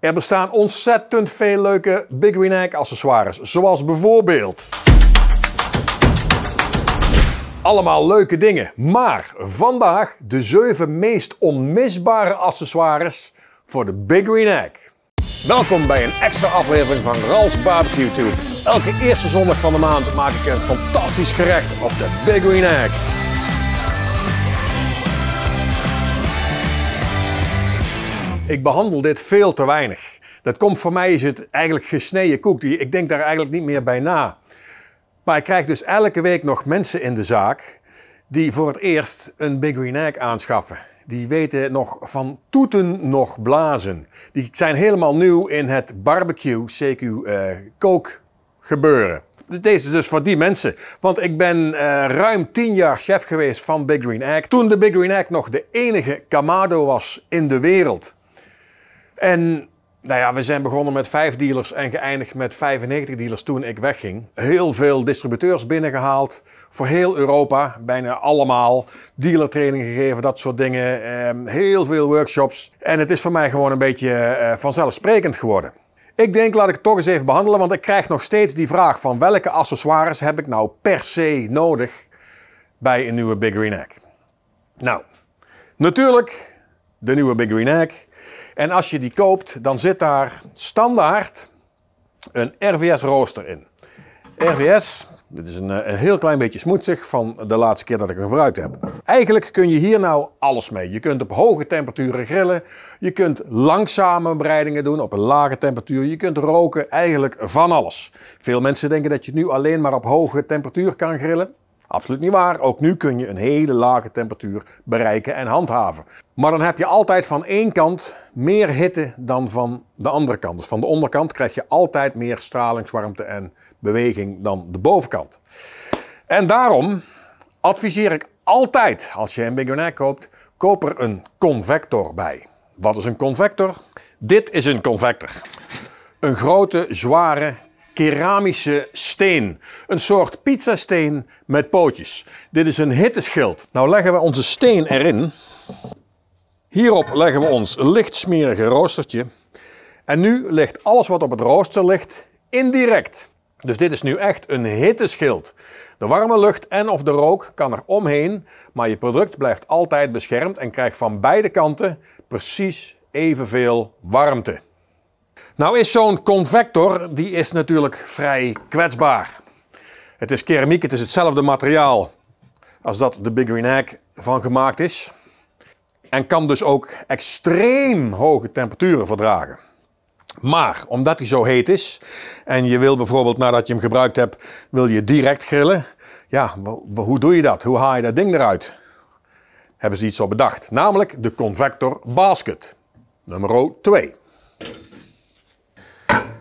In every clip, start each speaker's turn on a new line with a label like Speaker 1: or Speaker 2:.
Speaker 1: Er bestaan ontzettend veel leuke Big Green Egg accessoires, zoals bijvoorbeeld... Allemaal leuke dingen, maar vandaag de 7 meest onmisbare accessoires voor de Big Green Egg. Welkom bij een extra aflevering van Ral's Barbecue Tube. Elke eerste zondag van de maand maak ik een fantastisch gerecht op de Big Green Egg. Ik behandel dit veel te weinig. Dat komt voor mij is het eigenlijk gesneden koek. Ik denk daar eigenlijk niet meer bij na. Maar ik krijg dus elke week nog mensen in de zaak die voor het eerst een Big Green Egg aanschaffen. Die weten nog van toeten nog blazen. Die zijn helemaal nieuw in het barbecue CQ eh, kook gebeuren. Deze is dus voor die mensen. Want ik ben eh, ruim tien jaar chef geweest van Big Green Egg. Toen de Big Green Egg nog de enige Kamado was in de wereld. En nou ja, we zijn begonnen met vijf dealers en geëindigd met 95 dealers toen ik wegging. Heel veel distributeurs binnengehaald voor heel Europa, bijna allemaal. Dealertraining gegeven, dat soort dingen. Ehm, heel veel workshops. En het is voor mij gewoon een beetje eh, vanzelfsprekend geworden. Ik denk, laat ik het toch eens even behandelen, want ik krijg nog steeds die vraag van welke accessoires heb ik nou per se nodig bij een nieuwe Big Green Egg? Nou, natuurlijk de nieuwe Big Green Egg en als je die koopt, dan zit daar standaard een RVS rooster in. RVS, dit is eh, een, heel klein beetje smoetsig van de laatste keer dat ik hem gebruikt heb. Eigenlijk kun je hier nou alles mee. Je kunt op hoge temperaturen grillen. Je kunt langzame bereidingen doen op een lage temperatuur. Je kunt roken, eigenlijk van alles. Veel mensen denken dat je het nu alleen maar op hoge temperatuur kan grillen. Absoluut niet waar. Ook nu kun je een hele lage temperatuur bereiken en handhaven. Maar dan heb je altijd van één kant meer hitte dan van de andere kant. Dus van de onderkant krijg je altijd meer stralingswarmte en beweging dan de bovenkant. En daarom adviseer ik altijd, als je een Billionaire koopt, koop er een convector bij. Wat is een convector? Dit is een convector. Een grote, zware keramische steen. Een soort pizzasteen met pootjes. Dit is een hitteschild. Nou leggen we onze steen erin. Hierop leggen we ons lichtsmerige roostertje. En nu ligt alles wat op het rooster ligt indirect. Dus dit is nu echt een hitteschild. De warme lucht en of de rook kan er omheen, maar je product blijft altijd beschermd en krijgt van beide kanten precies evenveel warmte. Nou is zo'n convector, die is natuurlijk vrij kwetsbaar. Het is keramiek, het is hetzelfde materiaal als dat de Big Green Egg van gemaakt is. En kan dus ook extreem hoge temperaturen verdragen. Maar omdat hij zo heet is en je wil bijvoorbeeld nadat je hem gebruikt hebt, wil je direct grillen. Ja, hoe doe je dat? Hoe haal je dat ding eruit? Hebben ze iets op bedacht. Namelijk de convector basket. Nummer 2.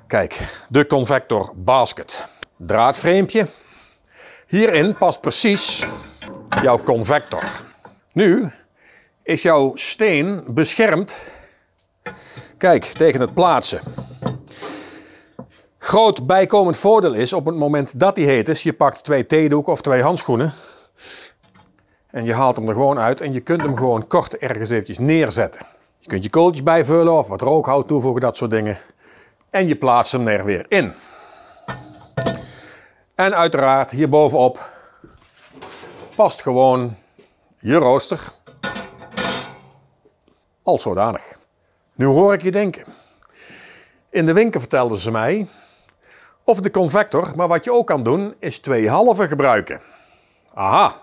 Speaker 1: Kijk, de convector basket. Draadframepje. Hierin past precies jouw convector. Nu is jouw steen beschermd. Kijk, tegen het plaatsen. Groot bijkomend voordeel is, op het moment dat hij heet is, je pakt twee theedoeken of twee handschoenen. En je haalt hem er gewoon uit en je kunt hem gewoon kort ergens eventjes neerzetten. Je kunt je kooltjes bijvullen of wat rookhout toevoegen, dat soort dingen en je plaatst hem er weer in. En uiteraard hierbovenop past gewoon je rooster als zodanig. Nu hoor ik je denken. In de winkel vertelden ze mij, of de convector, maar wat je ook kan doen is twee halve gebruiken. Aha,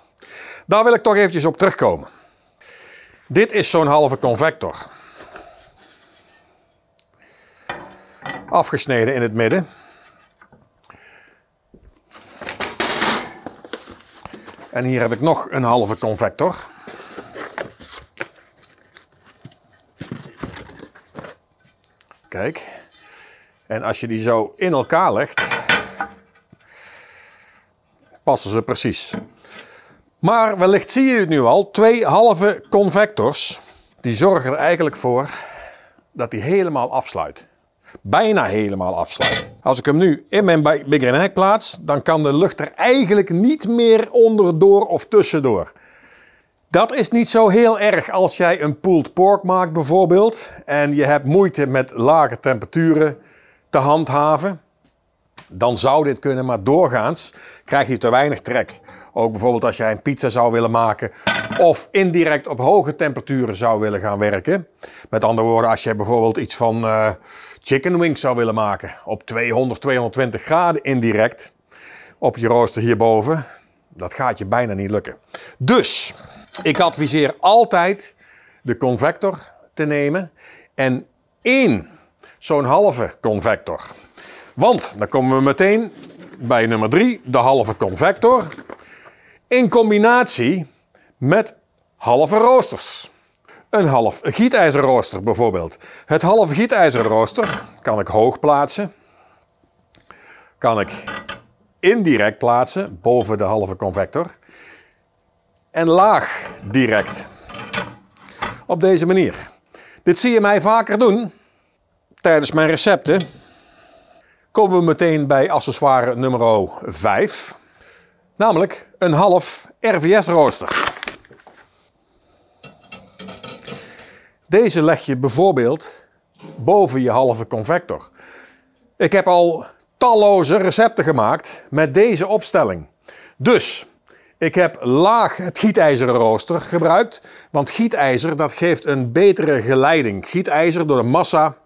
Speaker 1: daar wil ik toch eventjes op terugkomen. Dit is zo'n halve convector. afgesneden in het midden. En hier heb ik nog een halve convector. Kijk. En als je die zo in elkaar legt, passen ze precies. Maar wellicht zie je het nu al, twee halve convectors, die zorgen er eigenlijk voor dat die helemaal afsluit bijna helemaal afsluit. Als ik hem nu in mijn Big Green plaats, dan kan de lucht er eigenlijk niet meer onderdoor of tussendoor. Dat is niet zo heel erg als jij een pulled pork maakt bijvoorbeeld en je hebt moeite met lage temperaturen te handhaven. Dan zou dit kunnen, maar doorgaans krijg je te weinig trek. Ook bijvoorbeeld als jij een pizza zou willen maken of indirect op hoge temperaturen zou willen gaan werken. Met andere woorden, als je bijvoorbeeld iets van eh, chicken wings zou willen maken op 200, 220 graden indirect op je rooster hierboven, dat gaat je bijna niet lukken. Dus ik adviseer altijd de convector te nemen en één zo'n halve convector. Want dan komen we meteen bij nummer 3, de halve convector. In combinatie met halve roosters. Een half gietijzerrooster bijvoorbeeld. Het half gietijzerrooster kan ik hoog plaatsen. Kan ik indirect plaatsen, boven de halve convector. En laag direct. Op deze manier. Dit zie je mij vaker doen tijdens mijn recepten. Komen we meteen bij accessoire nummer 5. Namelijk een half RVS rooster. Deze leg je bijvoorbeeld boven je halve convector. Ik heb al talloze recepten gemaakt met deze opstelling. Dus ik heb laag het gietijzeren rooster gebruikt, want gietijzer dat geeft een betere geleiding. Gietijzer door de massa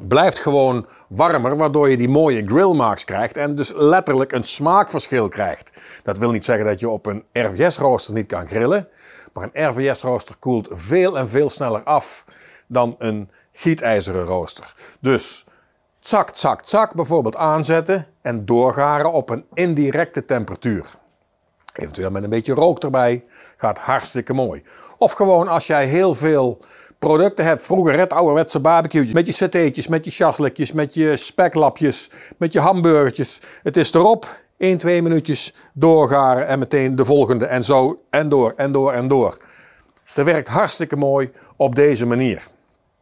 Speaker 1: blijft gewoon warmer, waardoor je die mooie grillmarks krijgt en dus letterlijk een smaakverschil krijgt. Dat wil niet zeggen dat je op een RVS rooster niet kan grillen, maar een RVS rooster koelt veel en veel sneller af dan een gietijzeren rooster. Dus zak, zak, zak bijvoorbeeld aanzetten en doorgaren op een indirecte temperatuur. Eventueel met een beetje rook erbij, gaat hartstikke mooi. Of gewoon als jij heel veel producten hebt. Vroeger het ouderwetse barbecue. Met je satéetjes, met je chaslikjes, met je speklapjes, met je hamburgertjes. Het is erop. 1, 2 minuutjes doorgaren en meteen de volgende. En zo en door en door en door. Dat werkt hartstikke mooi op deze manier.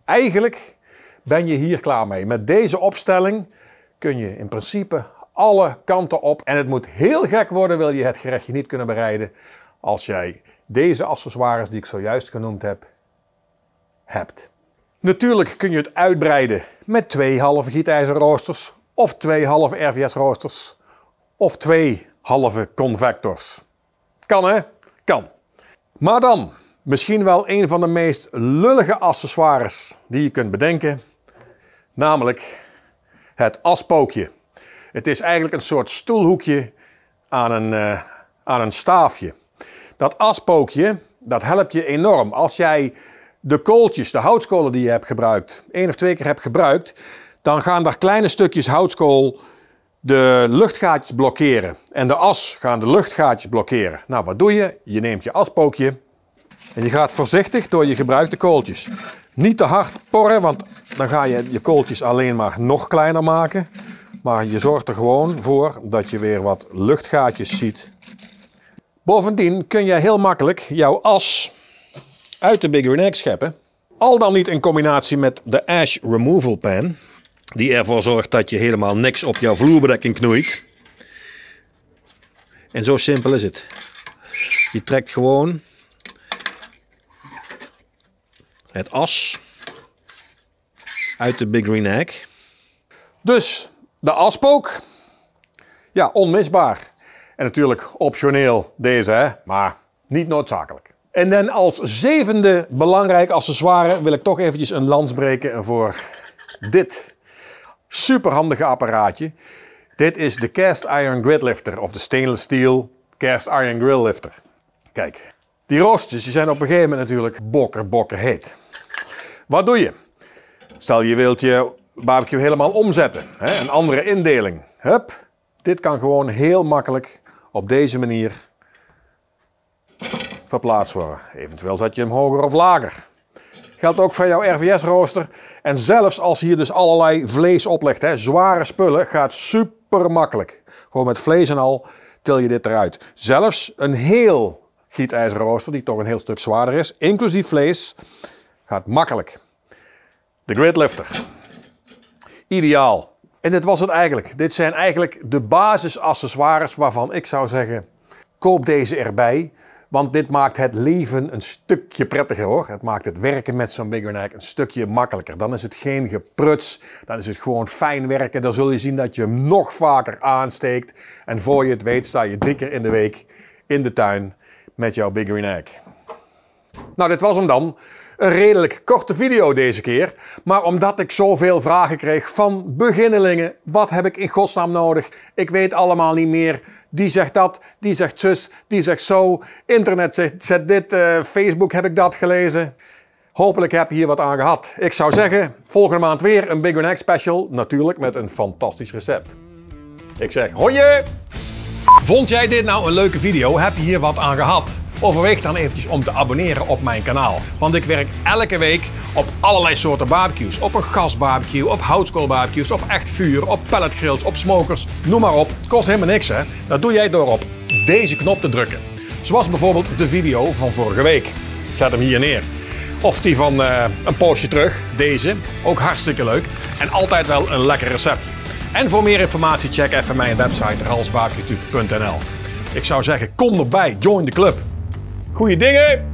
Speaker 1: Eigenlijk ben je hier klaar mee. Met deze opstelling kun je in principe alle kanten op. En het moet heel gek worden, wil je het gerechtje niet kunnen bereiden, als jij deze accessoires die ik zojuist genoemd heb hebt. Natuurlijk kun je het uitbreiden met twee halve gietijzerroosters of twee halve RVS roosters of twee halve convectors. Kan hè? Kan. Maar dan, misschien wel een van de meest lullige accessoires die je kunt bedenken, namelijk het aspookje. Het is eigenlijk een soort stoelhoekje aan een, eh, aan een staafje. Dat aspookje, dat helpt je enorm. Als jij de kooltjes, de houtskolen die je hebt gebruikt, één of twee keer hebt gebruikt, dan gaan daar kleine stukjes houtskool de luchtgaatjes blokkeren. En de as gaan de luchtgaatjes blokkeren. Nou, wat doe je? Je neemt je aspookje en je gaat voorzichtig door je gebruikte kooltjes. Niet te hard porren, want dan ga je je kooltjes alleen maar nog kleiner maken. Maar je zorgt er gewoon voor dat je weer wat luchtgaatjes ziet. Bovendien kun je heel makkelijk jouw as uit de Big Egg scheppen. Al dan niet in combinatie met de Ash Removal Pan. Die ervoor zorgt dat je helemaal niks op jouw vloerbedekking knoeit. En zo simpel is het. Je trekt gewoon het as uit de Big Green Egg. Dus de aspook. Ja, onmisbaar. En natuurlijk optioneel deze, hè? maar niet noodzakelijk. En dan als zevende belangrijk accessoire wil ik toch eventjes een lans breken voor dit superhandige apparaatje. Dit is de cast iron Gridlifter lifter of de stainless steel cast iron grill lifter. Kijk, die roostjes die zijn op een gegeven moment natuurlijk bokker bokker heet. Wat doe je? Stel je wilt je barbecue helemaal omzetten, hè? een andere indeling. Hup, dit kan gewoon heel makkelijk op deze manier verplaatst worden. Eventueel zet je hem hoger of lager. Geldt ook voor jouw RVS-rooster. En zelfs als hier dus allerlei vlees op ligt, hè, zware spullen, gaat super makkelijk. Gewoon met vlees en al til je dit eruit. Zelfs een heel rooster, die toch een heel stuk zwaarder is, inclusief vlees, gaat makkelijk. De gridlifter. Ideaal. En dit was het eigenlijk. Dit zijn eigenlijk de basisaccessoires waarvan ik zou zeggen, koop deze erbij. Want dit maakt het leven een stukje prettiger hoor. Het maakt het werken met zo'n bigger een stukje makkelijker. Dan is het geen gepruts. Dan is het gewoon fijn werken. Dan zul je zien dat je hem nog vaker aansteekt. En voor je het weet sta je drie keer in de week in de tuin met jouw bigger neck. Nou, dit was hem dan. Een redelijk korte video deze keer. Maar omdat ik zoveel vragen kreeg van beginnelingen. Wat heb ik in godsnaam nodig? Ik weet allemaal niet meer. Die zegt dat, die zegt zus, die zegt zo. Internet zegt, dit, eh, Facebook heb ik dat gelezen. Hopelijk heb je hier wat aan gehad. Ik zou zeggen, volgende maand weer een Big One X special. Natuurlijk met een fantastisch recept. Ik zeg, hoi! Vond jij dit nou een leuke video? Heb je hier wat aan gehad? Overweeg dan eventjes om te abonneren op mijn kanaal. Want ik werk elke week op allerlei soorten barbecues. Op een gasbarbecue, op houtskoolbarbecues, op echt vuur, op palletgrills, op smokers. Noem maar op. kost helemaal niks hè. Dat doe jij door op deze knop te drukken. Zoals bijvoorbeeld de video van vorige week. zet hem hier neer. Of die van eh, een poosje terug, deze. Ook hartstikke leuk. En altijd wel een lekker recept. En voor meer informatie check even mijn website ralsbarbecue.nl. Ik zou zeggen, kom erbij, join de club goede dingen.